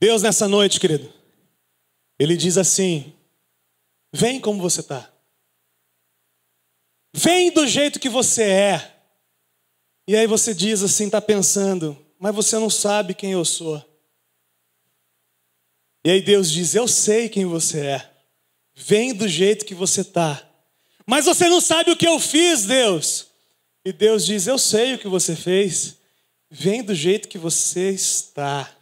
Deus, nessa noite, querido, Ele diz assim: vem como você está. Vem do jeito que você é. E aí você diz assim, está pensando, mas você não sabe quem eu sou. E aí Deus diz: Eu sei quem você é. Vem do jeito que você está. Mas você não sabe o que eu fiz, Deus. E Deus diz: Eu sei o que você fez. Vem do jeito que você está.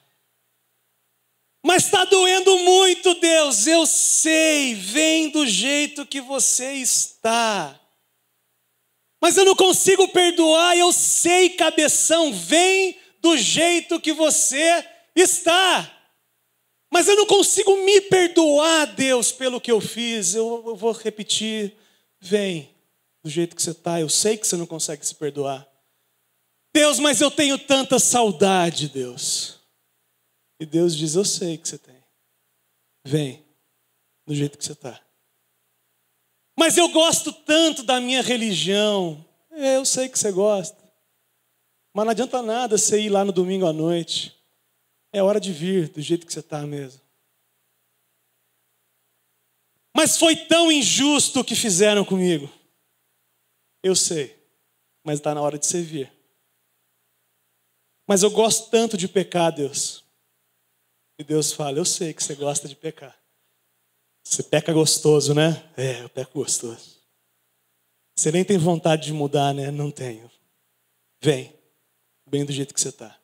Mas está doendo muito, Deus. Eu sei, vem do jeito que você está. Mas eu não consigo perdoar. Eu sei, cabeção, vem do jeito que você está. Mas eu não consigo me perdoar, Deus, pelo que eu fiz. Eu, eu vou repetir. Vem do jeito que você está. Eu sei que você não consegue se perdoar. Deus, mas eu tenho tanta saudade, Deus. E Deus diz: Eu sei que você tem. Vem, do jeito que você está. Mas eu gosto tanto da minha religião. É, eu sei que você gosta. Mas não adianta nada você ir lá no domingo à noite. É hora de vir do jeito que você está mesmo. Mas foi tão injusto o que fizeram comigo. Eu sei, mas está na hora de servir. Mas eu gosto tanto de pecar, Deus. E Deus fala: Eu sei que você gosta de pecar. Você peca gostoso, né? É, eu peco gostoso. Você nem tem vontade de mudar, né? Não tenho. Vem, bem do jeito que você está.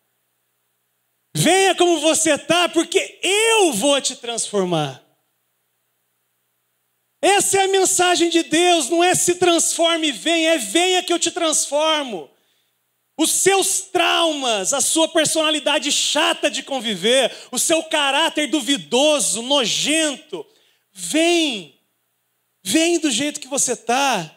Venha como você está, porque eu vou te transformar. Essa é a mensagem de Deus, não é se transforme e venha, é venha que eu te transformo. Os seus traumas, a sua personalidade chata de conviver, o seu caráter duvidoso, nojento, vem, vem do jeito que você está.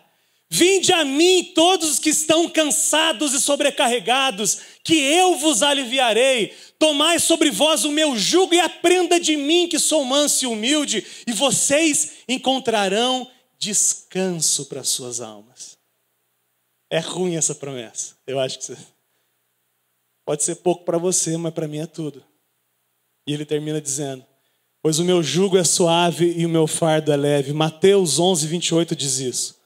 Vinde a mim todos os que estão cansados e sobrecarregados, que eu vos aliviarei. Tomai sobre vós o meu jugo e aprenda de mim, que sou manso e humilde, e vocês encontrarão descanso para suas almas. É ruim essa promessa. Eu acho que pode ser pouco para você, mas para mim é tudo. E ele termina dizendo: Pois o meu jugo é suave e o meu fardo é leve. Mateus 11, 28 diz isso.